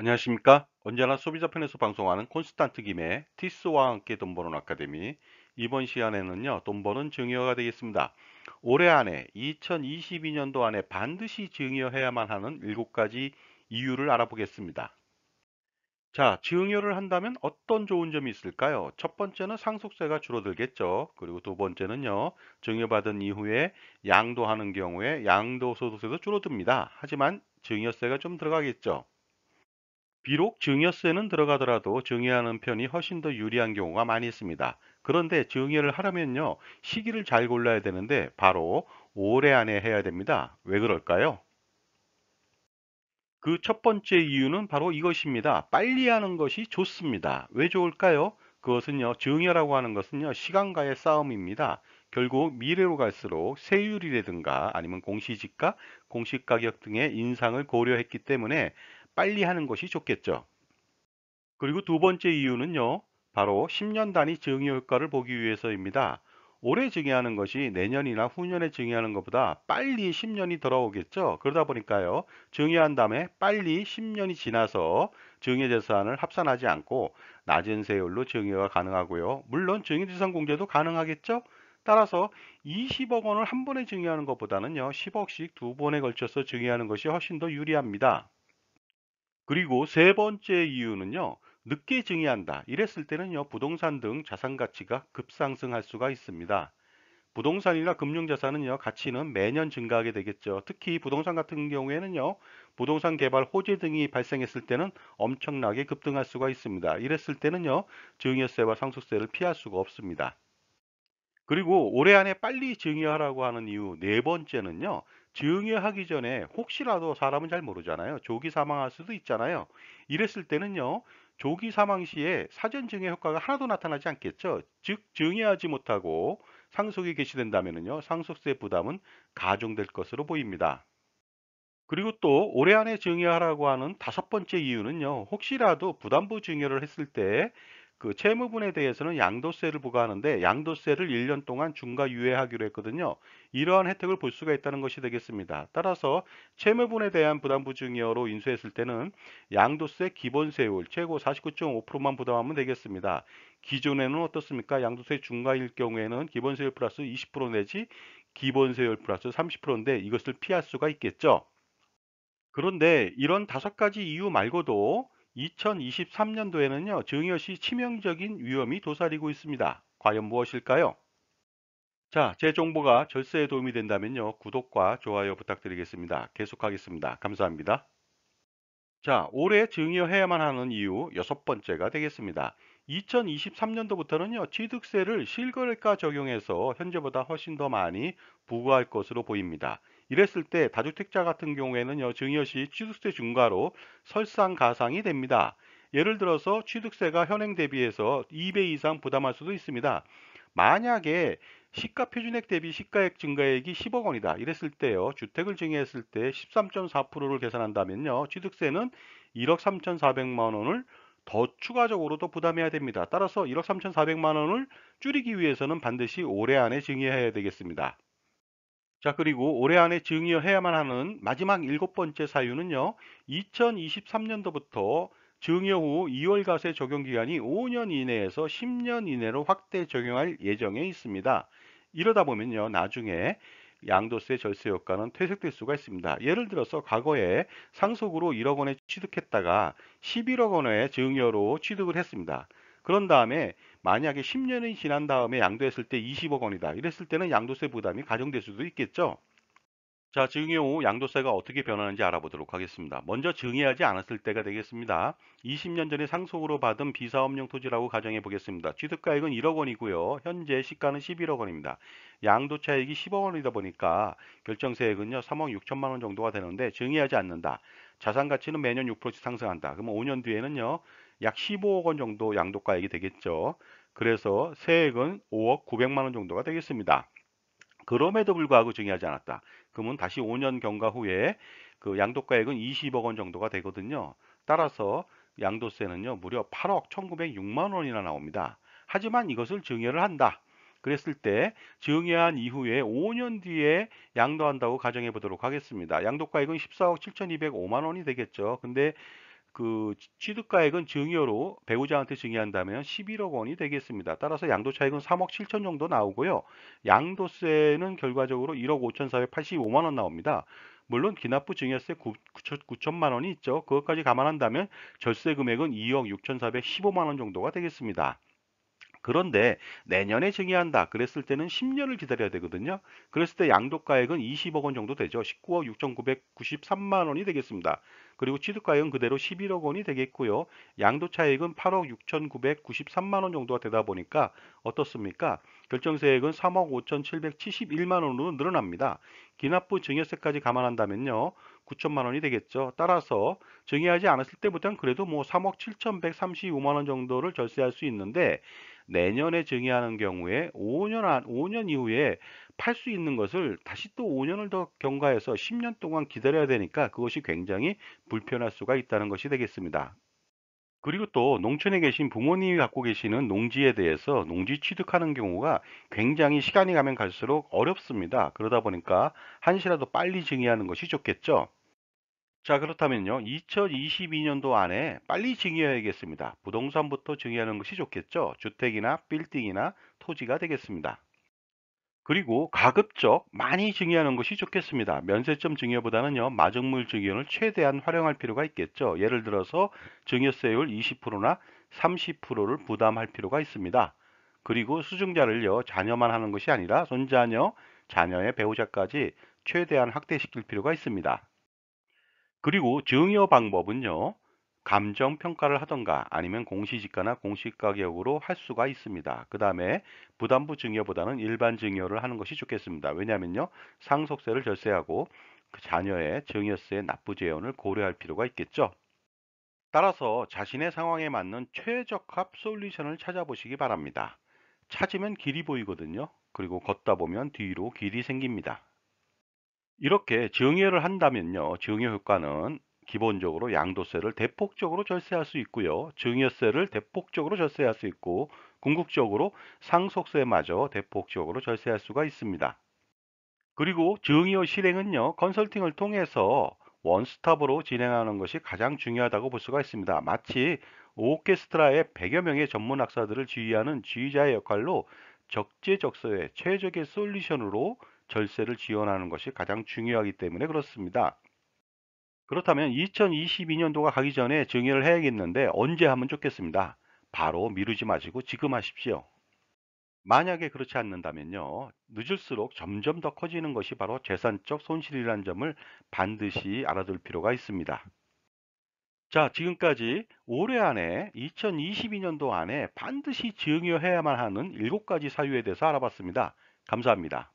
안녕하십니까 언제나 소비자 편에서 방송하는 콘스탄트 김의 티스와 함께 돈 버는 아카데미 이번 시간에는요 돈 버는 증여가 되겠습니다 올해 안에 2022년도 안에 반드시 증여해야만 하는 7가지 이유를 알아보겠습니다 자 증여를 한다면 어떤 좋은 점이 있을까요 첫 번째는 상속세가 줄어들겠죠 그리고 두 번째는요 증여받은 이후에 양도하는 경우에 양도소득세도 줄어듭니다 하지만 증여세가 좀 들어가겠죠 비록 증여세는 들어가더라도 증여하는 편이 훨씬 더 유리한 경우가 많이 있습니다. 그런데 증여를 하려면요. 시기를 잘 골라야 되는데 바로 올해 안에 해야 됩니다. 왜 그럴까요? 그 첫 번째 이유는 바로 이것입니다. 빨리 하는 것이 좋습니다. 왜 좋을까요? 그것은요. 증여라고 하는 것은요. 시간과의 싸움입니다. 결국 미래로 갈수록 세율이라든가 아니면 공시지가, 공시가격 등의 인상을 고려했기 때문에 빨리 하는 것이 좋겠죠. 그리고 두 번째 이유는요. 바로 10년 단위 증여 효과를 보기 위해서입니다. 올해 증여하는 것이 내년이나 후년에 증여하는 것보다 빨리 10년이 돌아오겠죠. 그러다 보니까요. 증여한 다음에 빨리 10년이 지나서 증여재산을 합산하지 않고 낮은 세율로 증여가 가능하고요. 물론 증여재산 공제도 가능하겠죠. 따라서 20억 원을 한 번에 증여하는 것보다는요. 10억씩 두 번에 걸쳐서 증여하는 것이 훨씬 더 유리합니다. 그리고 세 번째 이유는요. 늦게 증여한다. 이랬을 때는요. 부동산 등 자산 가치가 급상승할 수가 있습니다. 부동산이나 금융자산은요 가치는 매년 증가하게 되겠죠 특히 부동산 같은 경우에는요 부동산 개발 호재 등이 발생했을 때는 엄청나게 급등할 수가 있습니다 이랬을 때는요 증여세와 상속세를 피할 수가 없습니다 그리고 올해 안에 빨리 증여하라고 하는 이유 네 번째는요 증여하기 전에 혹시라도 사람은 잘 모르잖아요. 조기 사망할 수도 있잖아요. 이랬을 때는요. 조기 사망 시에 사전 증여 효과가 하나도 나타나지 않겠죠. 즉 증여하지 못하고 상속이 개시된다면요. 상속세 부담은 가중될 것으로 보입니다. 그리고 또 올해 안에 증여하라고 하는 다섯 번째 이유는요. 혹시라도 부담부 증여를 했을 때그 채무분에 대해서는 양도세를 부과하는데 양도세를 1년 동안 중과 유예하기로 했거든요. 이러한 혜택을 볼 수가 있다는 것이 되겠습니다. 따라서 채무분에 대한 부담부증여로 인수했을 때는 양도세 기본세율 최고 49.5%만 부담하면 되겠습니다. 기존에는 어떻습니까? 양도세 중과일 경우에는 기본세율 플러스 20% 내지 기본세율 플러스 30%인데 이것을 피할 수가 있겠죠. 그런데 이런 다섯 가지 이유 말고도 2023년도에는요, 증여시 치명적인 위험이 도사리고 있습니다. 과연 무엇일까요? 자, 제 정보가 절세에 도움이 된다면요, 구독과 좋아요 부탁드리겠습니다. 계속하겠습니다. 감사합니다. 자, 올해 증여해야만 하는 이유 여섯 번째가 되겠습니다. 2023년도부터는요, 취득세를 실거래가 적용해서 현재보다 훨씬 더 많이 부과할 것으로 보입니다. 이랬을 때 다주택자 같은 경우에는요 증여시 취득세 증가로 설상가상이 됩니다. 예를 들어서 취득세가 현행 대비해서 2배 이상 부담할 수도 있습니다. 만약에 시가 표준액 대비 시가액 증가액이 10억 원이다. 이랬을 때요. 주택을 증여했을 때 13.4%를 계산한다면요. 취득세는 1억 3,400만 원을 더 추가적으로 또 부담해야 됩니다. 따라서 1억 3,400만 원을 줄이기 위해서는 반드시 올해 안에 증여해야 되겠습니다. 자 그리고 올해 안에 증여해야만 하는 마지막 일곱 번째 사유는요. 2023년도부터 증여 후 2월가세 적용기간이 5년 이내에서 10년 이내로 확대 적용할 예정에 있습니다. 이러다 보면요. 나중에 양도세 절세 효과는 퇴색될 수가 있습니다. 예를 들어서 과거에 상속으로 1억 원에 취득했다가 11억 원의 증여로 취득을 했습니다. 그런 다음에 만약에 10년이 지난 다음에 양도했을 때 20억 원이다. 이랬을 때는 양도세 부담이 가정될 수도 있겠죠. 자, 증여후 양도세가 어떻게 변하는지 알아보도록 하겠습니다. 먼저 증여하지 않았을 때가 되겠습니다. 20년 전에 상속으로 받은 비사업용 토지라고 가정해 보겠습니다. 취득가액은 1억 원이고요. 현재 시가는 11억 원입니다. 양도차익이 10억 원이다 보니까 결정세액은요. 3억 6천만 원 정도가 되는데 증여하지 않는다. 자산가치는 매년 6% 상승한다. 그럼 5년 뒤에는요. 약 15억 원 정도 양도가액이 되겠죠. 그래서 세액은 5억 900만 원 정도가 되겠습니다. 그럼에도 불구하고 증여하지 않았다. 그러면 다시 5년 경과 후에 그 양도가액은 20억 원 정도가 되거든요. 따라서 양도세는요 무려 8억 1906만 원이나 나옵니다. 하지만 이것을 증여를 한다. 그랬을 때 증여한 이후에 5년 뒤에 양도한다고 가정해 보도록 하겠습니다. 양도가액은 14억 7205만 원이 되겠죠. 근데 그 취득가액은 증여로 배우자한테 증여한다면 11억 원이 되겠습니다. 따라서 양도 차익은 3억 7천 정도 나오고요. 양도세는 결과적으로 1억 5,485만 원 나옵니다. 물론 기납부 증여세 9, 천만 원이 있죠. 그것까지 감안한다면 절세 금액은 2억 6,415만 원 정도가 되겠습니다. 그런데 내년에 증여한다 그랬을 때는 10년을 기다려야 되거든요. 그랬을 때 양도가액은 20억 원 정도 되죠. 19억 6,993만 원이 되겠습니다. 그리고 취득가액은 그대로 11억 원이 되겠고요. 양도차액은 8억 6,993만 원 정도가 되다 보니까 어떻습니까? 결정세액은 3억 5,771만 원으로 늘어납니다. 기납부 증여세까지 감안한다면요. 9천만 원이 되겠죠. 따라서 증여하지 않았을 때부터는 그래도 뭐 3억 7,135만 원 정도를 절세할 수 있는데 내년에 증여하는 경우에 5년 안, 5년 이후에 팔 수 있는 것을 다시 또 5년을 더 경과해서 10년 동안 기다려야 되니까 그것이 굉장히 불편할 수가 있다는 것이 되겠습니다. 그리고 또 농촌에 계신 부모님이 갖고 계시는 농지에 대해서 농지 취득하는 경우가 굉장히 시간이 가면 갈수록 어렵습니다. 그러다 보니까 한시라도 빨리 증여하는 것이 좋겠죠. 자 그렇다면요 2022년도 안에 빨리 증여해야겠습니다 부동산부터 증여하는 것이 좋겠죠 주택이나 빌딩이나 토지가 되겠습니다 그리고 가급적 많이 증여하는 것이 좋겠습니다 면세점 증여보다는요 마중물 증여를 최대한 활용할 필요가 있겠죠 예를 들어서 증여세율 20%나 30%를 부담할 필요가 있습니다 그리고 수증자를요 자녀만 하는 것이 아니라 손자녀 자녀의 배우자까지 최대한 확대시킬 필요가 있습니다 그리고 증여 방법은요. 감정평가를 하던가 아니면 공시지가나 공시가격으로 할 수가 있습니다. 그 다음에 부담부 증여보다는 일반 증여를 하는 것이 좋겠습니다. 왜냐하면요. 상속세를 절세하고 그 자녀의 증여세 납부 재원을 고려할 필요가 있겠죠. 따라서 자신의 상황에 맞는 최적합 솔루션을 찾아보시기 바랍니다. 찾으면 길이 보이거든요. 그리고 걷다 보면 뒤로 길이 생깁니다. 이렇게 증여를 한다면요. 증여 효과는 기본적으로 양도세를 대폭적으로 절세할 수 있고요. 증여세를 대폭적으로 절세할 수 있고 궁극적으로 상속세마저 대폭적으로 절세할 수가 있습니다. 그리고 증여 실행은요. 컨설팅을 통해서 원스톱으로 진행하는 것이 가장 중요하다고 볼 수가 있습니다. 마치 오케스트라의 100여 명의 전문 악사들을 지휘하는 지휘자의 역할로 적재적소의 최적의 솔루션으로 절세를 지원하는 것이 가장 중요하기 때문에 그렇습니다. 그렇다면 2022년도가 가기 전에 증여를 해야겠는데 언제 하면 좋겠습니다. 바로 미루지 마시고 지금 하십시오. 만약에 그렇지 않는다면요. 늦을수록 점점 더 커지는 것이 바로 재산적 손실이라는 점을 반드시 알아둘 필요가 있습니다. 자, 지금까지 올해 안에 2022년도 안에 반드시 증여해야만 하는 7가지 사유에 대해서 알아봤습니다. 감사합니다.